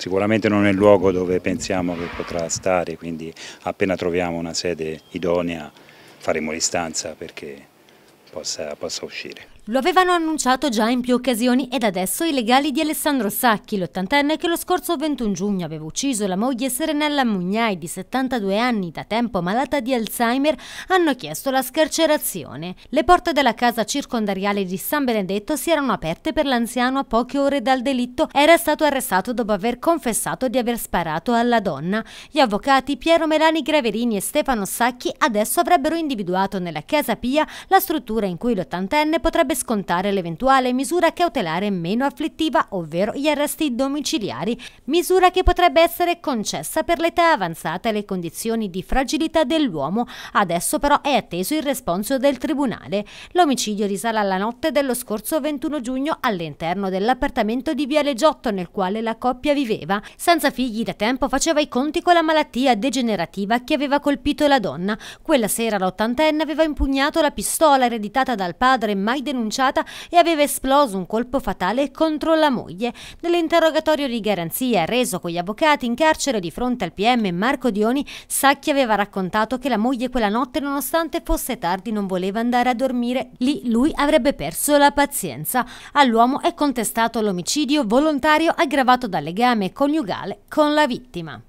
sicuramente non è il luogo dove pensiamo che potrà stare, quindi appena troviamo una sede idonea faremo l'istanza perché possa, possa uscire. Lo avevano annunciato già in più occasioni ed adesso i legali di Alessandro Sacchi, l'ottantenne che lo scorso 21 giugno aveva ucciso la moglie Serenella Mugnai di 72 anni, da tempo malata di Alzheimer, hanno chiesto la scarcerazione. Le porte della casa circondariale di San Benedetto si erano aperte per l'anziano a poche ore dal delitto. Era stato arrestato dopo aver confessato di aver sparato alla donna. Gli avvocati Piero Melani Graverini e Stefano Sacchi adesso avrebbero individuato nella Casa Pia la struttura misura in cui l'ottantenne potrebbe scontare l'eventuale misura cautelare meno afflittiva, ovvero gli arresti domiciliari, misura che potrebbe essere concessa per l'età avanzata e le condizioni di fragilità dell'uomo. Adesso però è atteso il responso del Tribunale. L'omicidio risale alla notte dello scorso 21 giugno all'interno dell'appartamento di Via Leggiotto nel quale la coppia viveva. Senza figli da tempo faceva i conti con la malattia degenerativa che aveva colpito la donna. Quella sera l'ottantenne aveva impugnato la pistola ereditata abitata dal padre mai denunciata e aveva esploso un colpo fatale contro la moglie. Nell'interrogatorio di garanzia reso con gli avvocati in carcere di fronte al PM Marco Dioni, Sacchi aveva raccontato che la moglie quella notte, nonostante fosse tardi, non voleva andare a dormire. Lì lui avrebbe perso la pazienza. All'uomo è contestato l'omicidio volontario aggravato dal legame coniugale con la vittima.